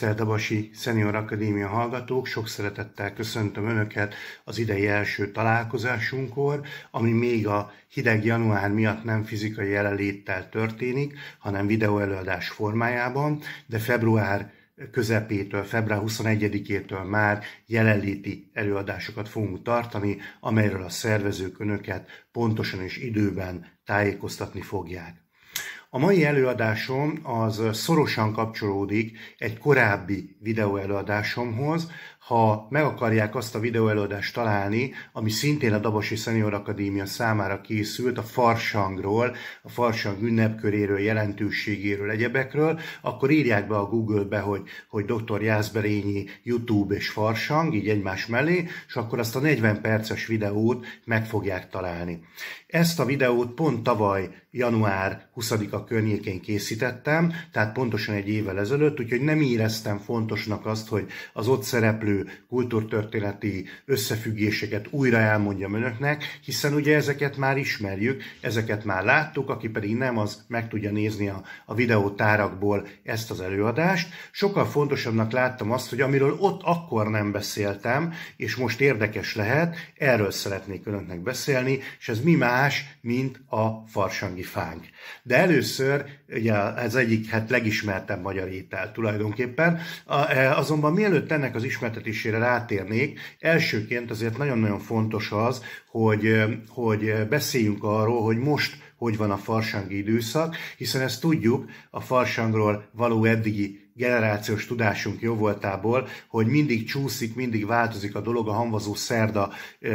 Tisztelt Abasi Senior Akadémia hallgatók, sok szeretettel köszöntöm Önöket az idei első találkozásunkkor, ami még a hideg január miatt nem fizikai jelenléttel történik, hanem videóelőadás formájában, de február közepétől, február 21-től már jelenléti előadásokat fogunk tartani, amelyről a szervezők önöket pontosan és időben tájékoztatni fogják. A mai előadásom az szorosan kapcsolódik egy korábbi videóelőadásomhoz, ha meg akarják azt a videóelőadást találni, ami szintén a Dabasi Senior Akadémia számára készült, a farsangról, a farsang ünnepköréről, jelentőségéről, egyebekről, akkor írják be a Google-be, hogy, hogy dr. Jászberényi YouTube és farsang, így egymás mellé, és akkor azt a 40 perces videót meg fogják találni. Ezt a videót pont tavaly január 20-a környékén készítettem, tehát pontosan egy évvel ezelőtt, úgyhogy nem éreztem fontosnak azt, hogy az ott szereplő kultúrtörténeti összefüggéseket újra elmondjam önöknek, hiszen ugye ezeket már ismerjük, ezeket már láttuk, aki pedig nem, az meg tudja nézni a, a videótárakból ezt az előadást. Sokkal fontosabbnak láttam azt, hogy amiről ott akkor nem beszéltem, és most érdekes lehet, erről szeretnék önöknek beszélni, és ez mi más, mint a farsangi fánk. De először, ugye ez egyik hát legismertebb magyar étel tulajdonképpen, e, azonban mielőtt ennek az ismertet működtetésére rátérnék. Elsőként azért nagyon-nagyon fontos az, hogy, hogy beszéljünk arról, hogy most hogy van a farsangi időszak, hiszen ezt tudjuk a farsangról való eddigi generációs tudásunk jó voltából, hogy mindig csúszik, mindig változik a dolog a hamvazó szerda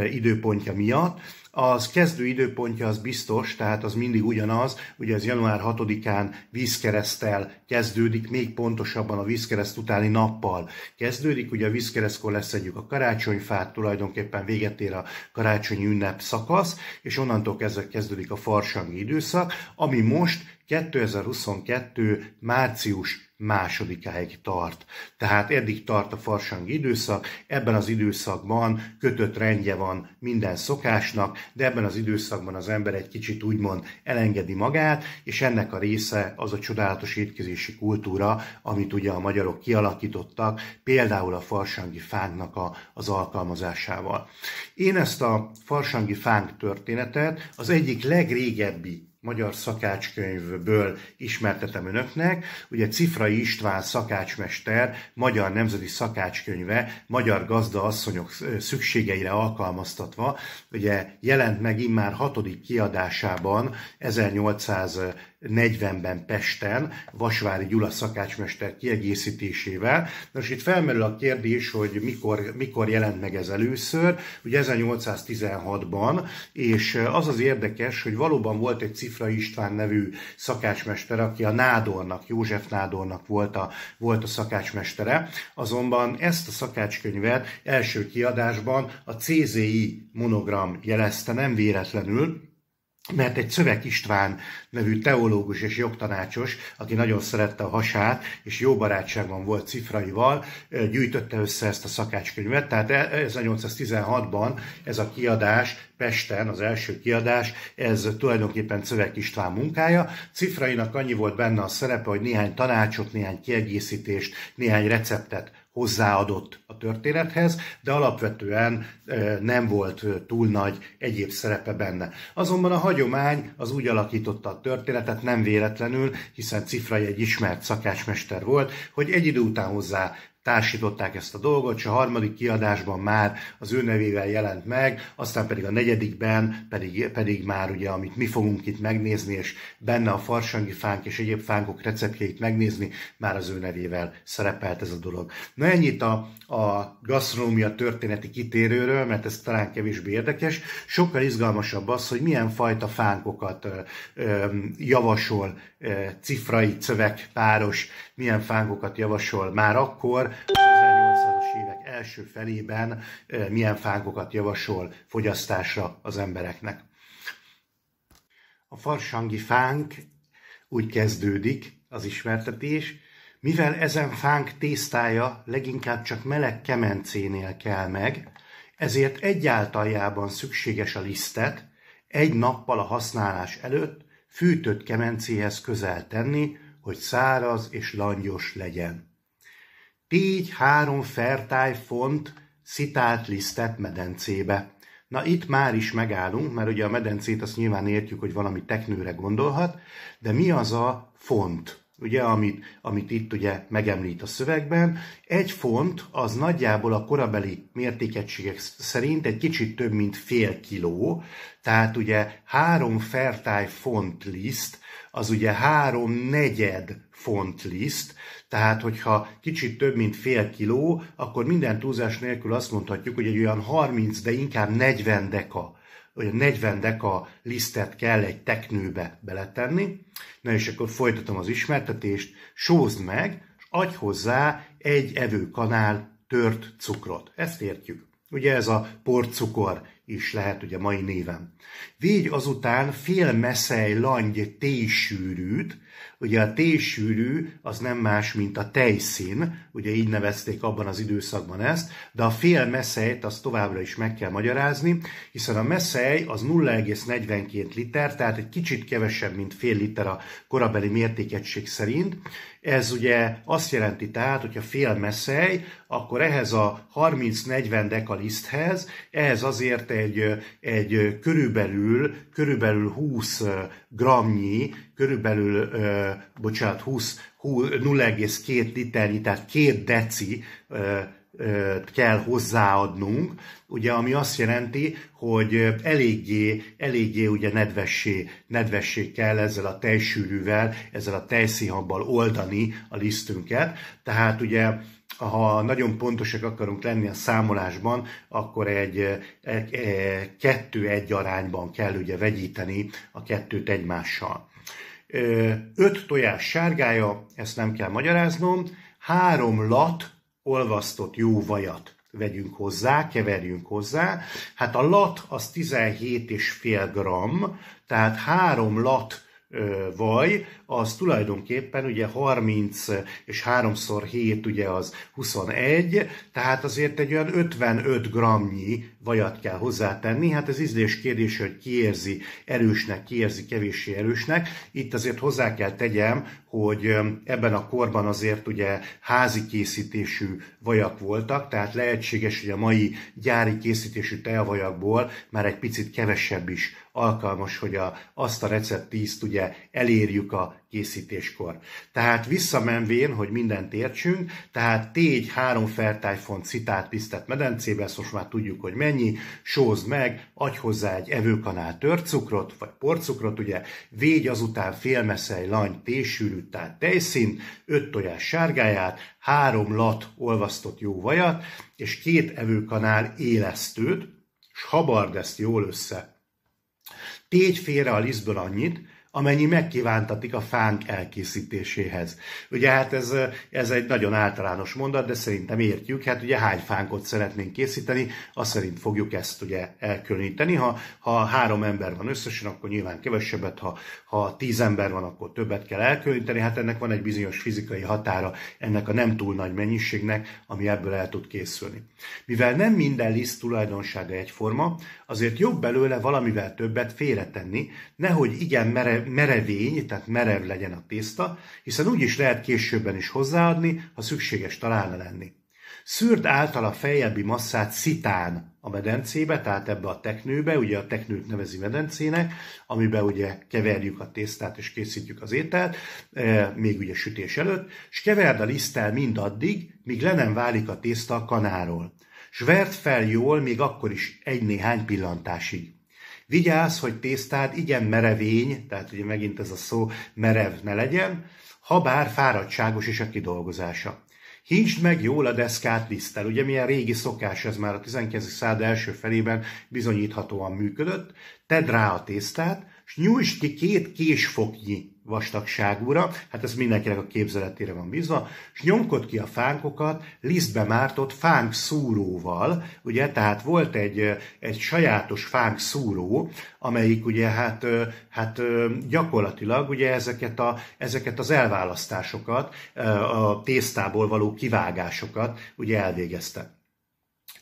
időpontja miatt, az kezdő időpontja az biztos, tehát az mindig ugyanaz, ugye ez január 6-án vízkeresztel kezdődik, még pontosabban a vízkereszt utáni nappal kezdődik, ugye a vízkeresztkor leszedjük a karácsonyfát, tulajdonképpen véget ér a karácsonyi ünnep szakasz, és onnantól kezdve kezdődik a farsangi időszak, ami most 2022. március másodikáig tart. Tehát eddig tart a farsangi időszak, ebben az időszakban kötött rendje van minden szokásnak, de ebben az időszakban az ember egy kicsit úgymond elengedi magát, és ennek a része az a csodálatos étkezési kultúra, amit ugye a magyarok kialakítottak, például a farsangi fánknak a, az alkalmazásával. Én ezt a farsangi fánk történetet az egyik legrégebbi magyar szakácskönyvből ismertetem önöknek. Ugye Cifrai István szakácsmester magyar nemzeti szakácskönyve magyar gazda asszonyok szükségeire alkalmaztatva, ugye jelent meg immár hatodik kiadásában 1800 40-ben Pesten, Vasvári Gyula szakácsmester kiegészítésével. Most itt felmerül a kérdés, hogy mikor, mikor jelent meg ez először, ugye 1816-ban, és az az érdekes, hogy valóban volt egy Cifra István nevű szakácsmester, aki a Nádornak, József Nádornak volt a, volt a szakácsmestere, azonban ezt a szakácskönyvet első kiadásban a CZI monogram jelezte, nem véletlenül, mert egy Szöveg István nevű teológus és jogtanácsos, aki nagyon szerette a hasát, és jó barátságban volt cifraival, gyűjtötte össze ezt a szakácskönyvet, tehát 1816-ban e, ez a kiadás Pesten az első kiadás, ez tulajdonképpen Cövek István munkája. Cifrainak annyi volt benne a szerepe, hogy néhány tanácsot, néhány kiegészítést, néhány receptet hozzáadott a történethez, de alapvetően eh, nem volt eh, túl nagy egyéb szerepe benne. Azonban a hagyomány az úgy alakította a történetet, nem véletlenül, hiszen Cifrai egy ismert szakásmester volt, hogy egy idő után hozzá társították ezt a dolgot, és a harmadik kiadásban már az ő nevével jelent meg, aztán pedig a negyedikben pedig, pedig már ugye, amit mi fogunk itt megnézni, és benne a farsangi fánk és egyéb fánkok receptjeit megnézni, már az ő nevével szerepelt ez a dolog. Na ennyit a, a gasztronómia történeti kitérőről, mert ez talán kevésbé érdekes. Sokkal izgalmasabb az, hogy milyen fajta fánkokat ö, ö, javasol ö, cifrai, cövek, páros, milyen fánkokat javasol már akkor, 1800-as évek első felében milyen fákokat javasol fogyasztásra az embereknek. A farsangi fánk úgy kezdődik az ismertetés, mivel ezen fánk tésztája leginkább csak meleg kemencénél kell meg, ezért egyáltaljában szükséges a lisztet egy nappal a használás előtt fűtött kemencéhez közel tenni, hogy száraz és langyos legyen. Négy-három fertáj font szitált lisztet medencébe. Na itt már is megállunk, mert ugye a medencét azt nyilván értjük, hogy valami teknőre gondolhat, de mi az a font? ugye, amit, amit itt ugye megemlít a szövegben. Egy font az nagyjából a korabeli mértékegységek szerint egy kicsit több, mint fél kiló, tehát ugye három fertály font liszt, az ugye három negyed font liszt, tehát hogyha kicsit több, mint fél kiló, akkor minden túlzás nélkül azt mondhatjuk, hogy egy olyan 30, de inkább 40 deka olyan 40 deka lisztet kell egy teknőbe beletenni. Na és akkor folytatom az ismertetést, sózd meg, és adj hozzá egy evőkanál tört cukrot. Ezt értjük. Ugye ez a porcukor is lehet ugye mai néven. Végy azután fél meszely langy tésűrűt, ugye a tésűrű az nem más, mint a tejszín, ugye így nevezték abban az időszakban ezt, de a fél meszelyt azt továbbra is meg kell magyarázni, hiszen a meszely az 0,42 liter, tehát egy kicsit kevesebb, mint fél liter a korabeli mértékegység szerint, ez ugye azt jelenti tehát, hogyha fél meszely, akkor ehhez a 30-40 dekaliszthez, ehhez azért egy, egy körülbelül, körülbelül 20 gramnyi, körülbelül, bocsánat, 20, 0,2 liternyi, tehát két deci kell hozzáadnunk, ugye, ami azt jelenti, hogy eléggé, eléggé ugye nedvessé, nedvessé kell ezzel a tejsűrűvel, ezzel a tejszihambal oldani a lisztünket, tehát ugye ha nagyon pontosak akarunk lenni a számolásban, akkor egy e, kettő-egy arányban kell ugye vegyíteni a kettőt egymással. Öt tojás sárgája, ezt nem kell magyaráznom, három lat olvasztott jó vajat vegyünk hozzá, keverjünk hozzá. Hát a lat az 17,5 g, tehát három lat vaj, az tulajdonképpen ugye 30 és 3 x 7 ugye az 21, tehát azért egy olyan 55 grammnyi vajat kell hozzátenni. Hát ez ízlés kérdése, hogy ki érzi erősnek, ki érzi kevéssé erősnek. Itt azért hozzá kell tegyem, hogy ebben a korban azért ugye házi készítésű vajak voltak, tehát lehetséges, hogy a mai gyári készítésű teavajakból már egy picit kevesebb is alkalmas, hogy a, azt a recept receptízt ugye elérjük a készítéskor. Tehát visszamenvén, hogy mindent értsünk, tehát tégy három fertájfont citát pisztett medencébe, ezt most már tudjuk, hogy mennyi, sózd meg, adj hozzá egy evőkanál törcukrot, vagy porcukrot, ugye, végy azután félmeszely lany tésűrű, tehát tejszint, öt tojás sárgáját, három lat olvasztott jó vajat, és két evőkanál élesztőt, és habard ezt jól össze Tégy félre a lisztből annyit, amennyi megkívántatik a fánk elkészítéséhez. Ugye hát ez, ez egy nagyon általános mondat, de szerintem értjük, hát ugye hány fánkot szeretnénk készíteni, azt szerint fogjuk ezt ugye elkülöníteni. Ha, ha három ember van összesen, akkor nyilván kevesebbet, ha, ha tíz ember van, akkor többet kell elkülöníteni, hát ennek van egy bizonyos fizikai határa ennek a nem túl nagy mennyiségnek, ami ebből el tud készülni. Mivel nem minden liszt tulajdonsága egyforma, azért jobb belőle valamivel többet félretenni, nehogy igen mere, merevény, tehát merev legyen a tészta, hiszen úgy is lehet későbben is hozzáadni, ha szükséges találna lenni. Szűrd által a feljebbi masszát szitán a medencébe, tehát ebbe a teknőbe, ugye a teknőt nevezi medencének, amiben ugye keverjük a tésztát és készítjük az ételt, e, még ugye sütés előtt, és keverd a liszttel mindaddig, míg le nem válik a tészta a kanáról. S verd fel jól még akkor is egy-néhány pillantásig. Vigyázz, hogy tésztád igen merevény, tehát ugye megint ez a szó merev ne legyen, ha bár fáradtságos is a kidolgozása. Hincsd meg jól a deszkát liszttel. Ugye milyen régi szokás ez már a 19. század első felében bizonyíthatóan működött. Tedd rá a tésztát, és nyújts ki két késfoknyi vastagságúra, hát ez mindenkinek a képzeletére van bízva, és nyomkod ki a fánkokat lisztbe mártott fánk szúróval, ugye, tehát volt egy, egy sajátos fánk szúró, amelyik ugye hát, hát gyakorlatilag ugye ezeket, a, ezeket az elválasztásokat, a tésztából való kivágásokat ugye elvégezte.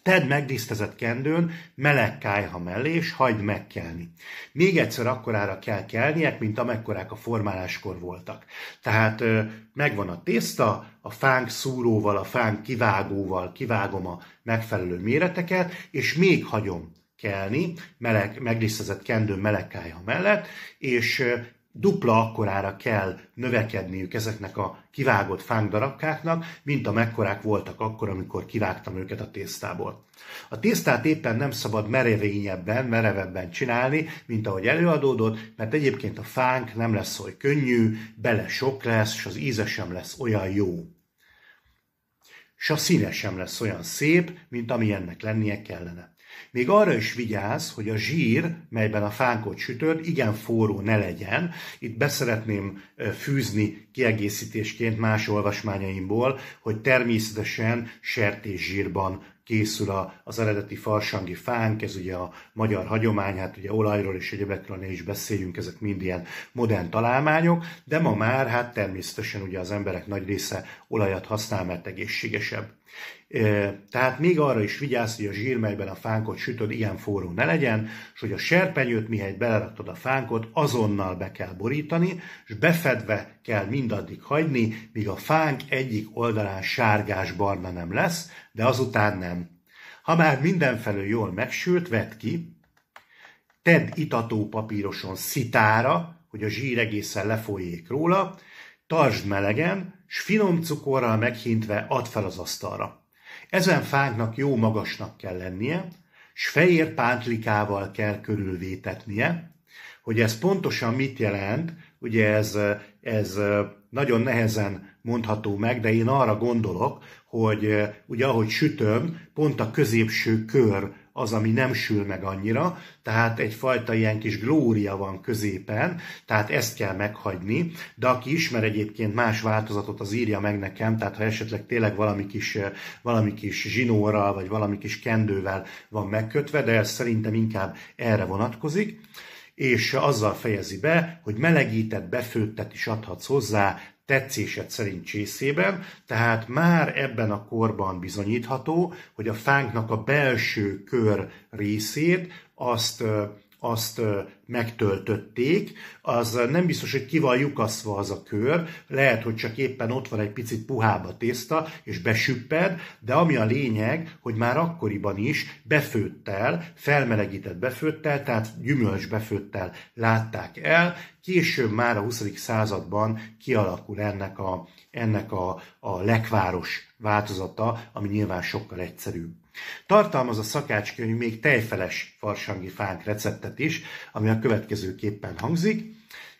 Tedd megdísztezett kendőn, meleg kájha mellé, és hagyd megkelni. Még egyszer akkorára kell kelniek, mint amekkorák a formáláskor voltak. Tehát megvan a tészta, a fánk szúróval, a fánk kivágóval kivágom a megfelelő méreteket, és még hagyom kelni, meleg, megdíszezett kendő meleg kájha mellett, és dupla akkorára kell növekedniük ezeknek a kivágott fánkdarabkáknak, mint amekkorák voltak akkor, amikor kivágtam őket a tésztából. A tésztát éppen nem szabad merevényebben, merevebben csinálni, mint ahogy előadódott, mert egyébként a fánk nem lesz oly könnyű, bele sok lesz, és az íze sem lesz olyan jó. És a színe sem lesz olyan szép, mint ami ennek lennie kellene. Még arra is vigyázz, hogy a zsír, melyben a fánkot sütöd, igen forró ne legyen. Itt beszeretném fűzni kiegészítésként más olvasmányaimból, hogy természetesen sertészsírban készül az eredeti farsangi fánk, ez ugye a magyar hagyomány, hát ugye olajról és egyebekről ne is beszéljünk, ezek mind ilyen modern találmányok, de ma már hát természetesen ugye az emberek nagy része olajat használ, mert egészségesebb. Tehát még arra is vigyázz, hogy a zsír, melyben a fánkot sütöd, ilyen forró ne legyen, és hogy a serpenyőt, mihelyt beleraktad a fánkot, azonnal be kell borítani, és befedve kell mindaddig hagyni, míg a fánk egyik oldalán sárgás-barna nem lesz, de azután nem. Ha már mindenfelől jól megsült, vedd ki, tedd itató papíroson szitára, hogy a zsír egészen lefolyék róla, tartsd melegen, s finom cukorral meghintve add fel az asztalra. Ezen fáknak jó magasnak kell lennie, s fehér pántlikával kell körülvétetnie, hogy ez pontosan mit jelent, ugye ez, ez nagyon nehezen mondható meg, de én arra gondolok, hogy ugye ahogy sütöm, pont a középső kör az, ami nem sül meg annyira, tehát egyfajta ilyen kis glória van középen, tehát ezt kell meghagyni, de aki ismer egyébként más változatot, az írja meg nekem, tehát ha esetleg tényleg valami kis, eh, valami kis zsinórral, vagy valami kis kendővel van megkötve, de ez szerintem inkább erre vonatkozik és azzal fejezi be, hogy melegített, befőttet is adhatsz hozzá, tetszésed szerint csészében, tehát már ebben a korban bizonyítható, hogy a fánknak a belső kör részét azt azt megtöltötték, az nem biztos, hogy ki van lyukaszva az a kör, lehet, hogy csak éppen ott van egy picit puhába tészta, és besüpped, de ami a lényeg, hogy már akkoriban is befőttel, felmelegített befőttel, tehát gyümölcs befőttel látták el, később már a 20. században kialakul ennek a, ennek a, a lekváros változata, ami nyilván sokkal egyszerűbb. Tartalmaz a szakácskönyv még tejfeles farsangi fánk receptet is, ami a következőképpen hangzik –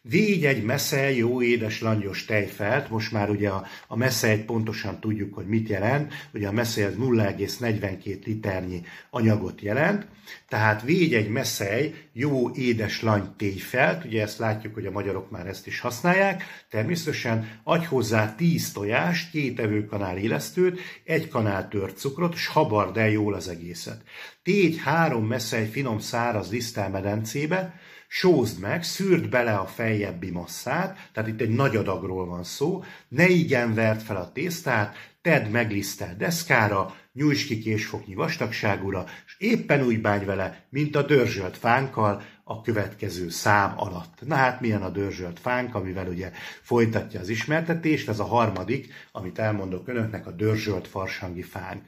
Vígy egy meszely jó édes langyos tejfelt, most már ugye a, a meszelyt pontosan tudjuk, hogy mit jelent, ugye a meszely az 0,42 liternyi anyagot jelent, tehát vígy egy meszely jó édes langy tejfelt, ugye ezt látjuk, hogy a magyarok már ezt is használják, természetesen adj hozzá 10 tojást, két evőkanál élesztőt, egy kanál tört cukrot, és habard el jól az egészet. Tégy három meszely finom száraz lisztelmedencébe, sózd meg, szűrd bele a feljebbi masszát, tehát itt egy nagy adagról van szó, ne igen vert fel a tésztát, tedd meg liszttel deszkára, nyújts ki késfoknyi vastagságúra, és éppen úgy bánj vele, mint a dörzsölt fánkkal a következő szám alatt. Na hát milyen a dörzsölt fánk, amivel ugye folytatja az ismertetést, ez a harmadik, amit elmondok önöknek, a dörzsölt farsangi fánk.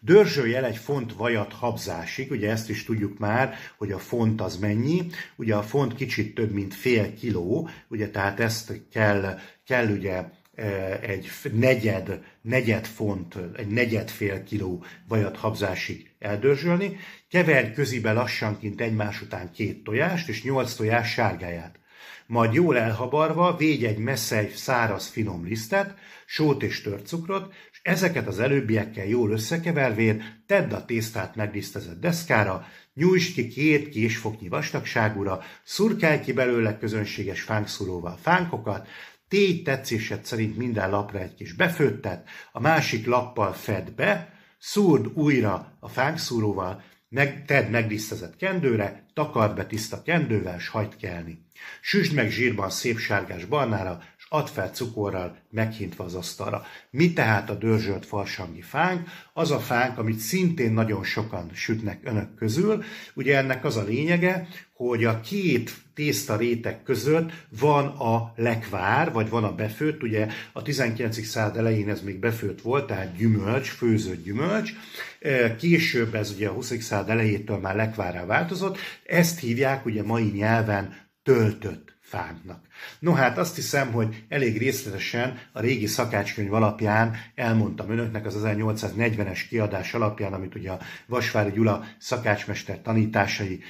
Dörzsöljel egy font vajat habzásig, ugye ezt is tudjuk már, hogy a font az mennyi, ugye a font kicsit több, mint fél kiló, ugye tehát ezt kell, kell ugye e, egy negyed, negyed font, egy negyed fél kiló vajat habzásig eldörzsölni, keverj közibe lassanként egymás után két tojást és nyolc tojás sárgáját. Majd jól elhabarva végy egy messzely száraz finom lisztet, sót és tört cukrot, Ezeket az előbbiekkel jól összekevervén tedd a tésztát megdisztezett deszkára, nyújtsd ki két késfoknyi vastagságúra, szurkálj ki belőle közönséges fánkszulóval fánkokat, tégy tetszésed szerint minden lapra egy kis befőttet, a másik lappal fedd be, szúrd újra a fánkszúróval, meg, tedd megdisztezett kendőre, takard be tiszta kendővel, s hagyd kelni. Süsd meg zsírban szép sárgás barnára, add fel cukorral, meghintva az asztalra. Mi tehát a dörzsölt farsangi fánk? Az a fánk, amit szintén nagyon sokan sütnek önök közül. Ugye ennek az a lényege, hogy a két tészta réteg között van a lekvár, vagy van a befőtt, ugye a 19. század elején ez még befőtt volt, tehát gyümölcs, főzött gyümölcs, e, később ez ugye a 20. század elejétől már lekvárá változott, ezt hívják ugye mai nyelven töltött fánknak. No hát azt hiszem, hogy elég részletesen a régi szakácskönyv alapján elmondtam önöknek az 1840-es kiadás alapján, amit ugye a Vasvári Gyula szakácsmester tanításai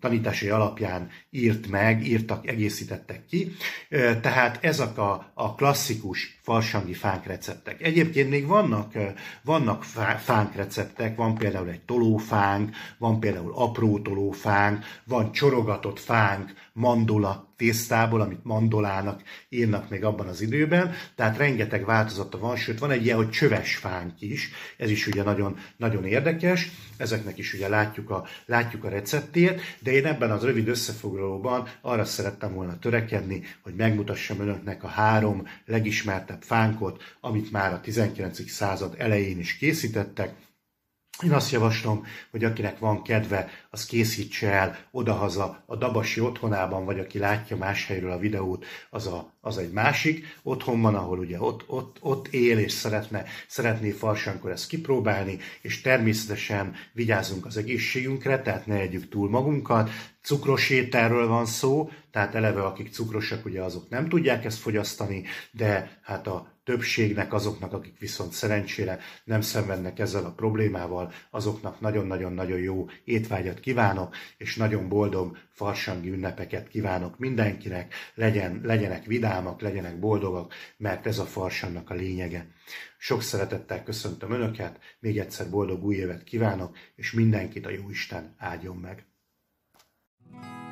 tanításai alapján írt meg, írtak, egészítettek ki. Tehát ezek a, a klasszikus farsangi fánkreceptek. Egyébként még vannak, vannak fánkreceptek, van például egy tolófánk, van például apró tolófánk, van csorogatott fánk, mandula tésztából, amit mandolának írnak még abban az időben, tehát rengeteg változata van, sőt van egy ilyen, hogy csöves fánk is, ez is ugye nagyon, nagyon érdekes, ezeknek is ugye látjuk a, látjuk a receptét, de én ebben az rövid összefoglaló videóban arra szerettem volna törekedni, hogy megmutassam önöknek a három legismertebb fánkot, amit már a 19. század elején is készítettek, én azt javaslom, hogy akinek van kedve, az készítse el odahaza a Dabasi otthonában, vagy aki látja más helyről a videót, az, a, az egy másik otthon van, ahol ugye ott, ott, ott él, és szeretne, szeretné farsankor ezt kipróbálni, és természetesen vigyázzunk az egészségünkre, tehát ne együk túl magunkat, cukros ételről van szó, tehát eleve akik cukrosak, ugye azok nem tudják ezt fogyasztani, de hát a többségnek, azoknak, akik viszont szerencsére nem szenvednek ezzel a problémával, azoknak nagyon-nagyon-nagyon jó étvágyat kívánok, és nagyon boldog farsangi ünnepeket kívánok mindenkinek, legyen, legyenek vidámak, legyenek boldogak, mert ez a farsannak a lényege. Sok szeretettel köszöntöm Önöket, még egyszer boldog új évet kívánok, és mindenkit a Jóisten áldjon meg! Thank you.